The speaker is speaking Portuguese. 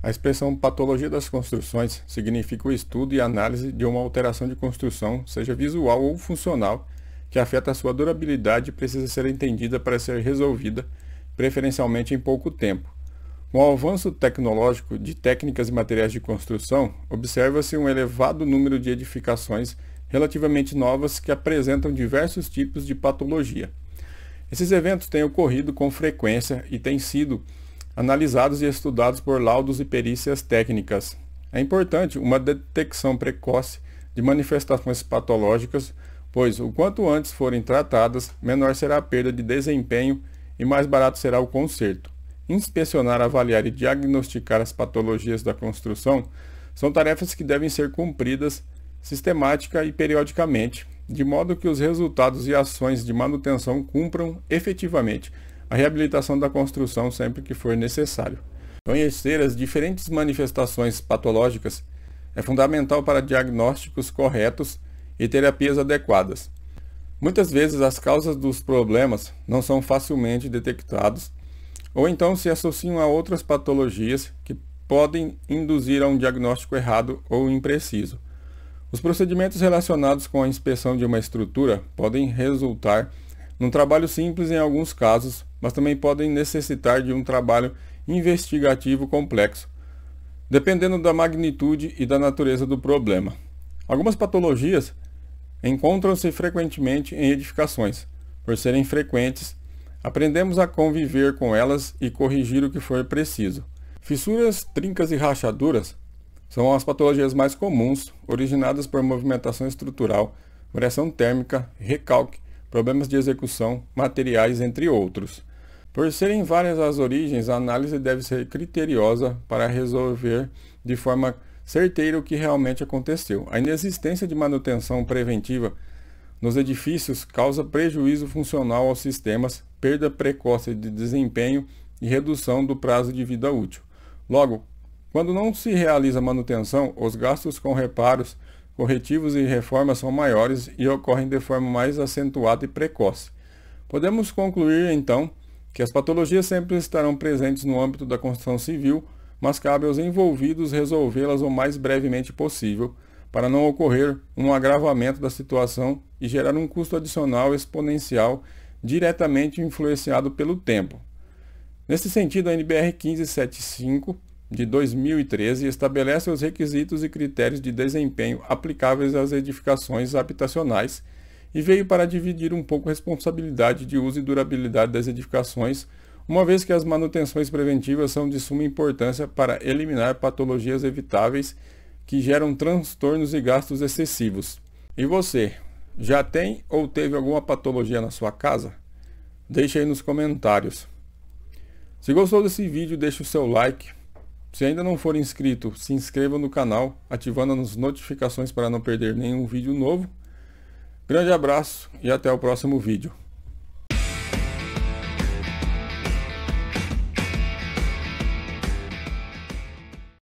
A expressão patologia das construções significa o estudo e análise de uma alteração de construção, seja visual ou funcional, que afeta a sua durabilidade e precisa ser entendida para ser resolvida, preferencialmente em pouco tempo. Com o avanço tecnológico de técnicas e materiais de construção, observa-se um elevado número de edificações relativamente novas que apresentam diversos tipos de patologia. Esses eventos têm ocorrido com frequência e têm sido analisados e estudados por laudos e perícias técnicas. É importante uma detecção precoce de manifestações patológicas, pois o quanto antes forem tratadas, menor será a perda de desempenho e mais barato será o conserto. Inspecionar, avaliar e diagnosticar as patologias da construção são tarefas que devem ser cumpridas sistemática e periodicamente, de modo que os resultados e ações de manutenção cumpram efetivamente a reabilitação da construção sempre que for necessário. Conhecer as diferentes manifestações patológicas é fundamental para diagnósticos corretos e terapias adequadas. Muitas vezes as causas dos problemas não são facilmente detectados ou então se associam a outras patologias que podem induzir a um diagnóstico errado ou impreciso. Os procedimentos relacionados com a inspeção de uma estrutura podem resultar num trabalho simples em alguns casos, mas também podem necessitar de um trabalho investigativo complexo, dependendo da magnitude e da natureza do problema. Algumas patologias encontram-se frequentemente em edificações. Por serem frequentes, aprendemos a conviver com elas e corrigir o que for preciso. Fissuras, trincas e rachaduras são as patologias mais comuns, originadas por movimentação estrutural, variação térmica, recalque, problemas de execução, materiais, entre outros. Por serem várias as origens, a análise deve ser criteriosa para resolver de forma certeira o que realmente aconteceu. A inexistência de manutenção preventiva nos edifícios causa prejuízo funcional aos sistemas, perda precoce de desempenho e redução do prazo de vida útil. Logo, quando não se realiza manutenção, os gastos com reparos, corretivos e reformas são maiores e ocorrem de forma mais acentuada e precoce. Podemos concluir, então, que as patologias sempre estarão presentes no âmbito da construção civil, mas cabe aos envolvidos resolvê-las o mais brevemente possível, para não ocorrer um agravamento da situação e gerar um custo adicional exponencial diretamente influenciado pelo tempo. Nesse sentido, a NBR 1575 de 2013 estabelece os requisitos e critérios de desempenho aplicáveis às edificações habitacionais e veio para dividir um pouco a responsabilidade de uso e durabilidade das edificações, uma vez que as manutenções preventivas são de suma importância para eliminar patologias evitáveis que geram transtornos e gastos excessivos. E você, já tem ou teve alguma patologia na sua casa? Deixe aí nos comentários. Se gostou desse vídeo, deixe o seu like. Se ainda não for inscrito, se inscreva no canal, ativando as notificações para não perder nenhum vídeo novo. Grande abraço e até o próximo vídeo.